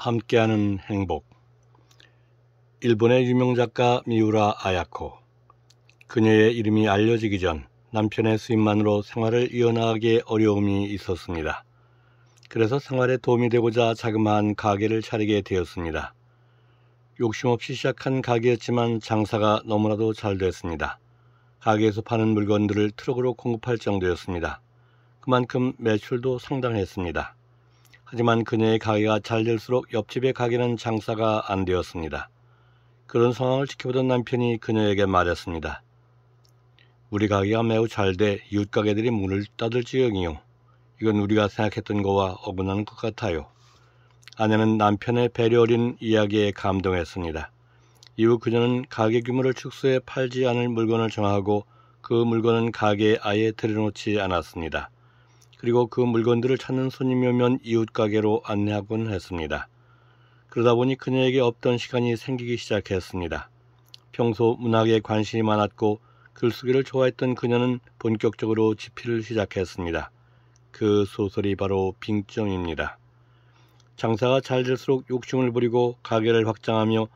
함께하는 행복 일본의 유명 작가 미우라 아야코 그녀의 이름이 알려지기 전 남편의 수입만으로 생활을 이어나가기 어려움이 있었습니다. 그래서 생활에 도움이 되고자 자그마한 가게를 차리게 되었습니다. 욕심 없이 시작한 가게였지만 장사가 너무나도 잘 됐습니다. 가게에서 파는 물건들을 트럭으로 공급할 정도였습니다. 그만큼 매출도 상당했습니다. 하지만 그녀의 가게가 잘 될수록 옆집의 가게는 장사가 안 되었습니다. 그런 상황을 지켜보던 남편이 그녀에게 말했습니다. 우리 가게가 매우 잘돼 이웃 가게들이 문을 닫을 지경이요. 이건 우리가 생각했던 거와 어긋나는 것 같아요. 아내는 남편의 배려 어린 이야기에 감동했습니다. 이후 그녀는 가게 규모를 축소해 팔지 않을 물건을 정하고 그 물건은 가게에 아예 들여놓지 않았습니다. 그리고 그 물건들을 찾는 손님이 오면 이웃 가게로 안내하곤 했습니다. 그러다 보니 그녀에게 없던 시간이 생기기 시작했습니다. 평소 문학에 관심이 많았고 글쓰기를 좋아했던 그녀는 본격적으로 집필을 시작했습니다. 그 소설이 바로 빙점입니다. 장사가 잘 될수록 욕심을 부리고 가게를 확장하며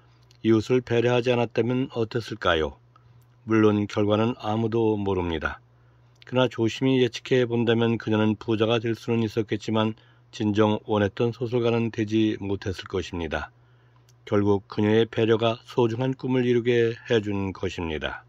이웃을 배려하지 않았다면 어땠을까요? 물론 결과는 아무도 모릅니다. 그러나 조심히 예측해 본다면 그녀는 부자가 될 수는 있었겠지만 진정 원했던 소설가는 되지 못했을 것입니다. 결국 그녀의 배려가 소중한 꿈을 이루게 해준 것입니다.